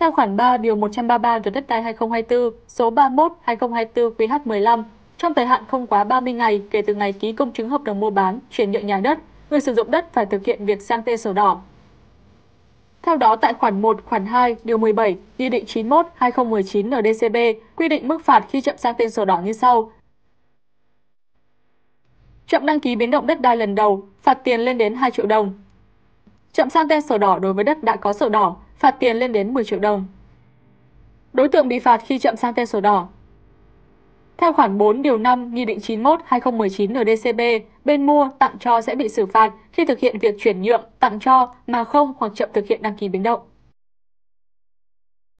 theo khoản 3 điều 133 luật đất đai 2024 số 31/2024/QH15. Trong thời hạn không quá 30 ngày kể từ ngày ký công chứng hợp đồng mua bán, chuyển nhượng nhà đất, người sử dụng đất phải thực hiện việc sang tên sổ đỏ. Theo đó, tại khoản 1, khoản 2, điều 17, Nghị định 91-2019 NDCB quy định mức phạt khi chậm sang tên sổ đỏ như sau. Chậm đăng ký biến động đất đai lần đầu, phạt tiền lên đến 2 triệu đồng. Chậm sang tên sổ đỏ đối với đất đã có sổ đỏ, phạt tiền lên đến 10 triệu đồng. Đối tượng bị phạt khi chậm sang tên sổ đỏ. Theo khoản 4 điều 5 Nghị định 91-2019 nđ NDCB, bên mua tặng cho sẽ bị xử phạt khi thực hiện việc chuyển nhượng, tặng cho mà không hoặc chậm thực hiện đăng ký biến động.